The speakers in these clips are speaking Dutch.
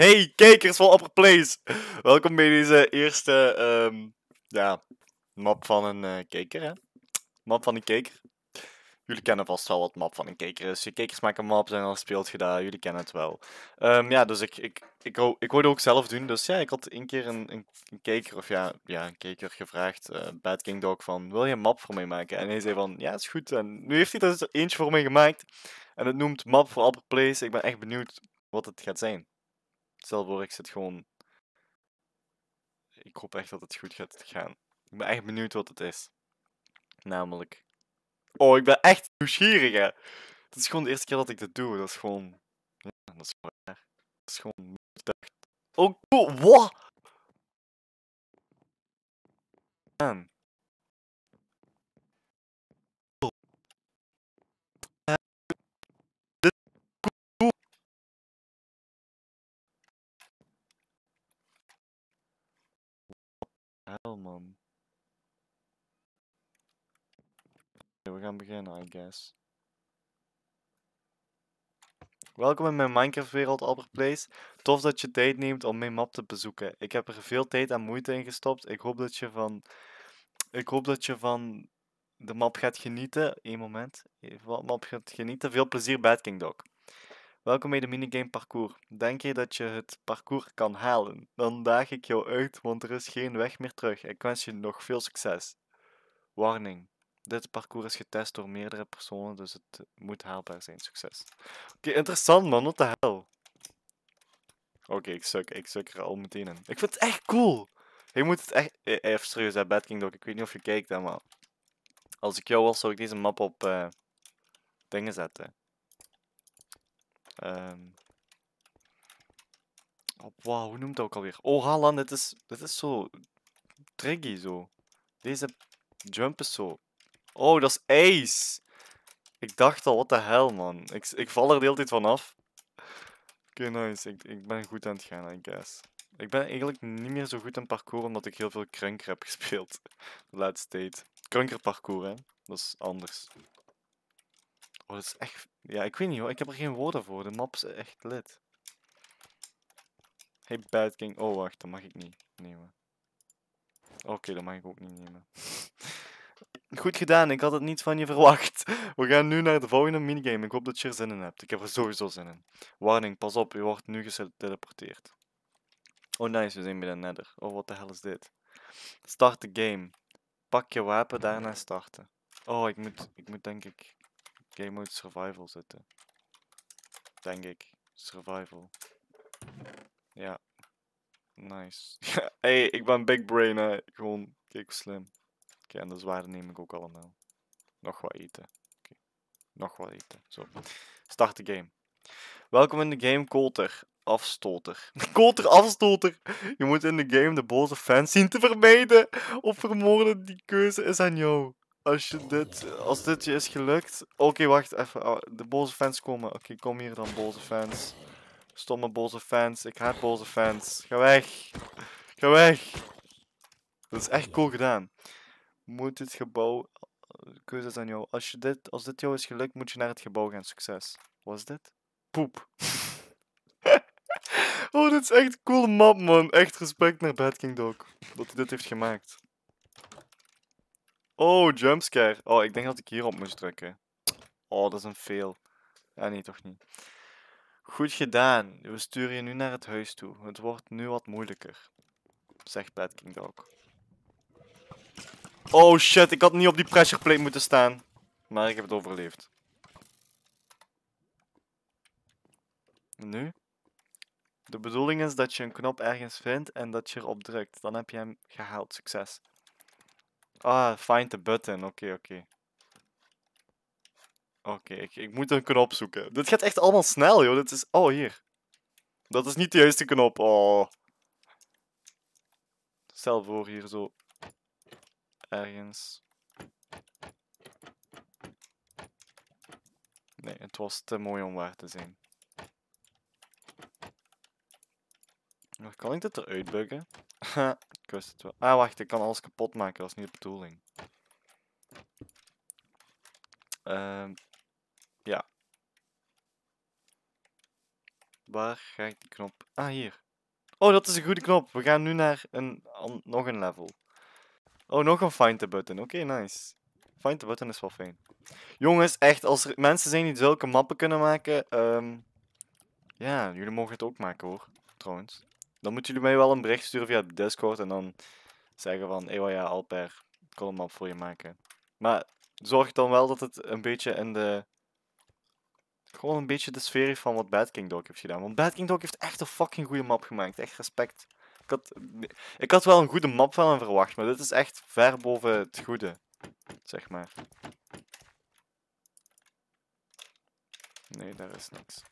Hey, kijkers van Upper Place! Welkom bij deze eerste ehm, ja, map van een uh, kijker. Hè? Map van een kijker. Jullie kennen vast wel wat map van een kijker is. Je kijkers maken maps en dan speelt je dat. Jullie kennen het wel. Ehm, ja, dus ik, ik, ik, ik het ook zelf doen. Dus ja, ik had een keer een, een, kijker, of ja, ja, een kijker gevraagd, uh, Bad King Dog, van wil je een map voor mij maken? En hij zei van, ja, is goed. En nu heeft hij er dus eentje voor mij gemaakt. En het noemt Map voor Upper Place. Ik ben echt benieuwd wat het gaat zijn. Stel voor, ik zit gewoon. Ik hoop echt dat het goed gaat gaan. Ik ben echt benieuwd wat het is. Namelijk. Oh, ik ben echt nieuwsgierig, hè? Het is gewoon de eerste keer dat ik dit doe. Dat is gewoon. Ja, dat is gewoon raar. Dat is gewoon. Oh, Wat? Man. Okay, we gaan beginnen, I guess. Welkom in mijn Minecraft-wereld, Albert Place. Tof dat je tijd neemt om mijn map te bezoeken. Ik heb er veel tijd en moeite in gestopt. Ik hoop dat je van... Ik hoop dat je van de map gaat genieten. Eén moment. Even wat map gaat genieten. Veel plezier, Bad King Welkom bij de minigame parcours. Denk je dat je het parcours kan halen? Dan daag ik jou uit, want er is geen weg meer terug. Ik wens je nog veel succes. Warning. Dit parcours is getest door meerdere personen, dus het moet haalbaar zijn. Succes. Oké, interessant man, wat de hel. Oké, ik suk, ik suk er al meteen in. Ik vind het echt cool. Je moet het echt... Eh, even serieus, hè, Bad King Ik weet niet of je kijkt, hè, maar... Als ik jou was, zou ik deze map op... Eh, dingen zetten. Um, hoe noemt dat ook alweer? Oh, Haaland, dit is, dit is zo tricky zo. Deze jump is zo. Oh, dat is ace! Ik dacht al, wat de hel man. Ik, ik val er de hele tijd vanaf. Oké, nice. Ik, ik ben goed aan het gaan, I guess. Ik ben eigenlijk niet meer zo goed in parkour, omdat ik heel veel krunker heb gespeeld. De state, tijd. Krunker parcours, hè. Dat is anders. Oh, dat is echt ja, ik weet niet hoor. Ik heb er geen woorden voor. De map is echt lid. Hey, Bad Oh, wacht. Dat mag ik niet nemen. Oké, dat mag ik ook niet nemen. Goed gedaan. Ik had het niet van je verwacht. We gaan nu naar de volgende minigame. Ik hoop dat je er zin in hebt. Ik heb er sowieso zin in. Warning, pas op. Je wordt nu geteleporteerd. Oh, nice. We zijn bij de nether. Oh, wat de hel is dit? Start de game. Pak je wapen, daarna starten. Oh, ik moet, ik moet denk ik Game moet survival zitten, Denk ik. Survival. Ja. Nice. hey, ik ben big brain hè. Gewoon, kijk slim. Oké, en de zware neem ik ook allemaal. Nog wat eten. Okay. Nog wat eten. Zo. Start de game. Welkom in de game, Colter. Afstoter. Coulter, afstoter. Je moet in de game de boze fans zien te vermijden. Of vermoorden, die keuze is aan jou. Als, je dit, als dit je is gelukt. Oké, wacht even. Oh, de boze fans komen. Oké, kom hier dan, boze fans. Stomme boze fans. Ik haat boze fans. Ga weg. Ga weg. Dat is echt cool gedaan. Moet dit gebouw. is aan jou. Als, je dit, als dit jou is gelukt, moet je naar het gebouw gaan. Succes. Wat is dit? Poep. oh, dit is echt cool map, man. Echt respect naar Bad King Dog. Dat hij dit heeft gemaakt. Oh, jumpscare. Oh, ik denk dat ik hierop moest drukken. Oh, dat is een fail. Ja, nee, toch niet. Goed gedaan. We sturen je nu naar het huis toe. Het wordt nu wat moeilijker. Zegt Bad King Dog. Oh shit, ik had niet op die pressure plate moeten staan. Maar ik heb het overleefd. nu? De bedoeling is dat je een knop ergens vindt en dat je erop drukt. Dan heb je hem gehaald. Succes. Ah, find the button. Oké, oké. Oké, ik, ik, moet een knop zoeken. Dit gaat echt allemaal snel, joh. Dit is... Oh, hier. Dat is niet de juiste knop. Oh. Stel voor hier zo. Ergens. Nee, het was te mooi om waar te zijn. kan ik dit eruit buggen? het Ah, wacht, ik kan alles kapot maken. Dat is niet de bedoeling. Ehm, ja. Waar ga ik die knop... Ah, hier. Oh, dat is een goede knop. We gaan nu naar een, nog een level. Oh, nog een find the button. Oké, nice. Find the button is wel fijn. Jongens, echt, als er mensen zijn die zulke mappen kunnen maken... Ehm, ja, jullie mogen het ook maken, hoor. Trouwens. Dan moeten jullie mij wel een bericht sturen via Discord en dan zeggen van, hé, wat ja, Alper, ik voor je maken. Maar zorg dan wel dat het een beetje in de... Gewoon een beetje de sfeer van wat Bad King Dog heeft gedaan. Want Bad King Dog heeft echt een fucking goede map gemaakt. Echt respect. Ik had, ik had wel een goede map van hem verwacht, maar dit is echt ver boven het goede. Zeg maar. Nee, daar is niks.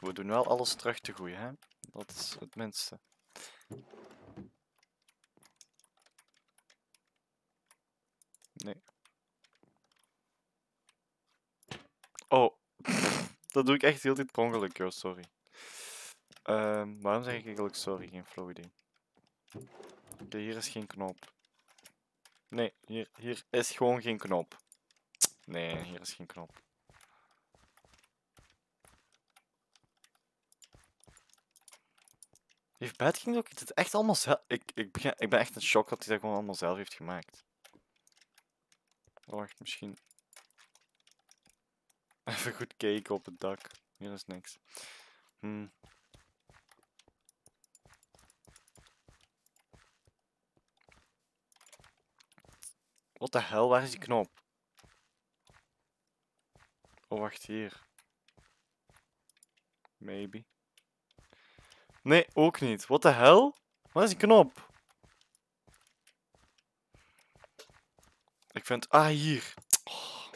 We doen wel alles terug te groeien, hè? Dat is het minste. Nee. Oh. Dat doe ik echt heel dit per ongeluk, joh. Sorry. Ehm, waarom zeg ik eigenlijk sorry? Geen flow idee. Oké, hier is geen knop. Nee, hier, hier is gewoon geen knop. Nee, hier is geen knop. Heeft Bad King ook is echt allemaal zelf... Ik, ik, begin, ik ben echt een shock dat hij dat gewoon allemaal zelf heeft gemaakt. Wacht, misschien... Even goed kijken op het dak. Hier is niks. Hmm. Wat de hel, waar is die knop? Oh, wacht hier. Maybe. Nee, ook niet. What the hell? Wat is die knop? Ik vind... Ah, hier. Oh,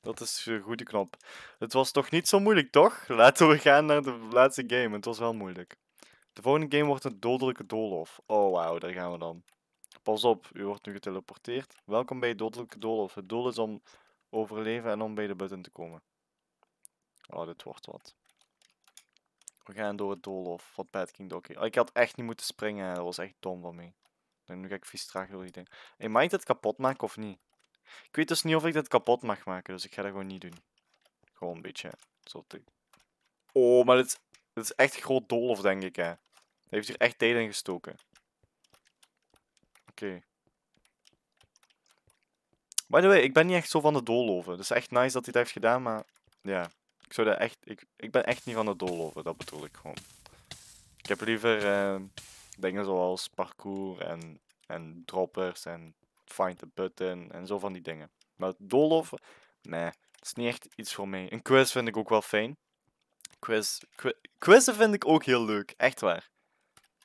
dat is een goede knop. Het was toch niet zo moeilijk, toch? Laten we gaan naar de laatste game. Het was wel moeilijk. De volgende game wordt een dodelijke doolhof. Oh, wauw. Daar gaan we dan. Pas op, u wordt nu geteleporteerd. Welkom bij Dodelijke Doolhof. Het doel is om overleven en om bij de button te komen. Oh, dit wordt wat. We gaan door het doolhof wat Bad King Dokkie. Oh, ik had echt niet moeten springen. Dat was echt dom van mij. Nu ga ik vies traag door die ding. Hey, mag ik dit kapot maken of niet? Ik weet dus niet of ik dit kapot mag maken. Dus ik ga dat gewoon niet doen. Gewoon een beetje. Zo te... Oh, maar dit is, echt een groot doolhof, denk ik. Hè. Hij heeft hier echt tijd in gestoken. Oké. By the way, ik ben niet echt zo van de doolhoven. is echt nice dat hij dat heeft gedaan, maar... Ja. Ik, zou dat echt, ik, ik ben echt niet van het doolhoven, dat bedoel ik gewoon. Ik heb liever ehm, dingen zoals parcours en, en droppers en find the button en zo van die dingen. Maar doolhoven, nee, dat is niet echt iets voor mij. Een quiz vind ik ook wel fijn. Quiz, quiz, quizzen vind ik ook heel leuk, echt waar.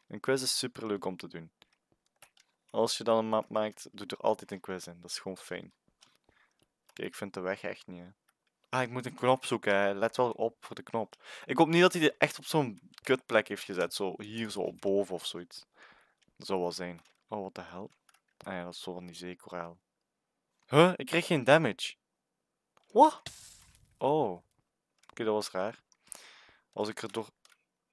Een quiz is super leuk om te doen. Als je dan een map maakt, doe er altijd een quiz in. Dat is gewoon fijn. Kijk, ik vind de weg echt niet. Hè. Ah, ik moet een knop zoeken. Hè. Let wel op voor de knop. Ik hoop niet dat hij dit echt op zo'n kutplek heeft gezet. Zo hier, zo boven of zoiets. Dat zou wel zijn. Oh, wat de hel. Ah ja, dat is zo van die Huh? Ik kreeg geen damage. Wat? Oh. Oké, dat was raar. Als ik er door...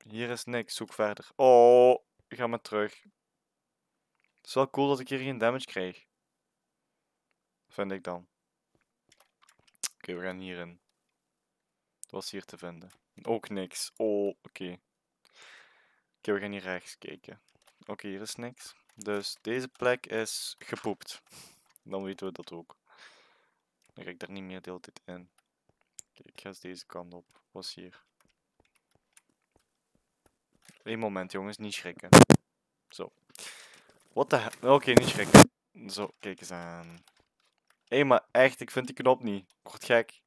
Hier is niks, zoek verder. Oh, ik ga maar terug. Het is wel cool dat ik hier geen damage kreeg. Vind ik dan. Oké, we gaan hierin. Wat was hier te vinden? Ook niks. Oh, oké. Oké, we gaan hier rechts kijken. Oké, hier is niks. Dus deze plek is gepoept. Dan weten we dat ook. Dan ga ik daar niet meer de hele tijd in. ik ga eens deze kant op. Was hier? Eén moment jongens, niet schrikken. Zo. Wat de Oké, niet schrikken. Zo, kijk eens aan. Hé, maar echt, ik vind die knop niet. Ik gek.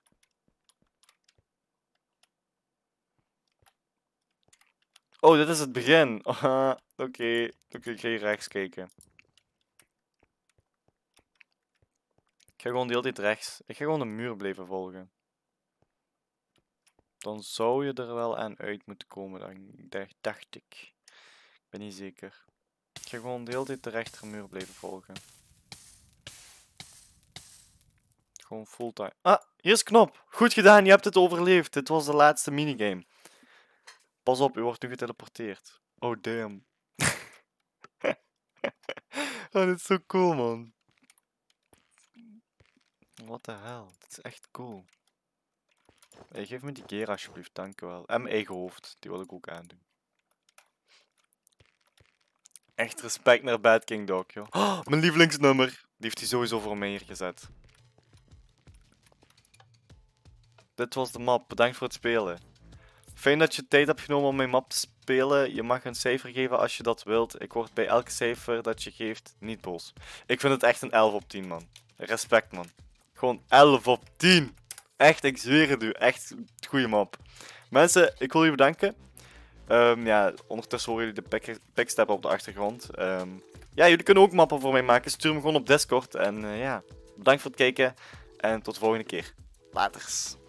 Oh, dit is het begin. Oké, oké, ik ga hier rechts kijken. Ik ga gewoon de hele tijd rechts. Ik ga gewoon de muur blijven volgen. Dan zou je er wel aan uit moeten komen, dan, dacht ik. Ik ben niet zeker. Ik ga gewoon de hele tijd de rechtermuur blijven volgen. fulltime. Ah, hier is knop. Goed gedaan, je hebt het overleefd. Dit was de laatste minigame. Pas op, u wordt nu geteleporteerd. Oh, damn. oh, dit is zo cool, man. What the hell. Dit is echt cool. Hey, geef me die gear alsjeblieft, dankjewel. En mijn eigen hoofd, die wil ik ook aandoen. Echt respect naar Bad King Dog, joh. mijn lievelingsnummer. Die heeft hij sowieso voor mij hier gezet. dit was de map. Bedankt voor het spelen. Fijn dat je tijd hebt genomen om mijn map te spelen. Je mag een cijfer geven als je dat wilt. Ik word bij elke cijfer dat je geeft niet boos. Ik vind het echt een 11 op 10, man. Respect, man. Gewoon 11 op 10. Echt, ik zweer het u. Echt goede map. Mensen, ik wil jullie bedanken. Ehm, ja, ondertussen horen jullie de pickstep op de achtergrond. Ehm, ja, jullie kunnen ook mappen voor mij maken. Stuur me gewoon op Discord. En eh, ja, bedankt voor het kijken. En tot de volgende keer. Laters.